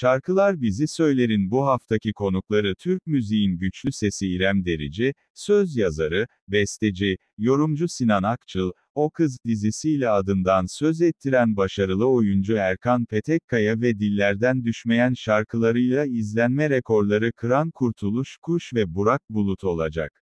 Şarkılar Bizi Söyler'in bu haftaki konukları Türk müziğin güçlü sesi İrem Derici, söz yazarı, besteci, yorumcu Sinan Akçıl, O Kız dizisiyle adından söz ettiren başarılı oyuncu Erkan Petekkaya ve dillerden düşmeyen şarkılarıyla izlenme rekorları kıran Kurtuluş Kuş ve Burak Bulut olacak.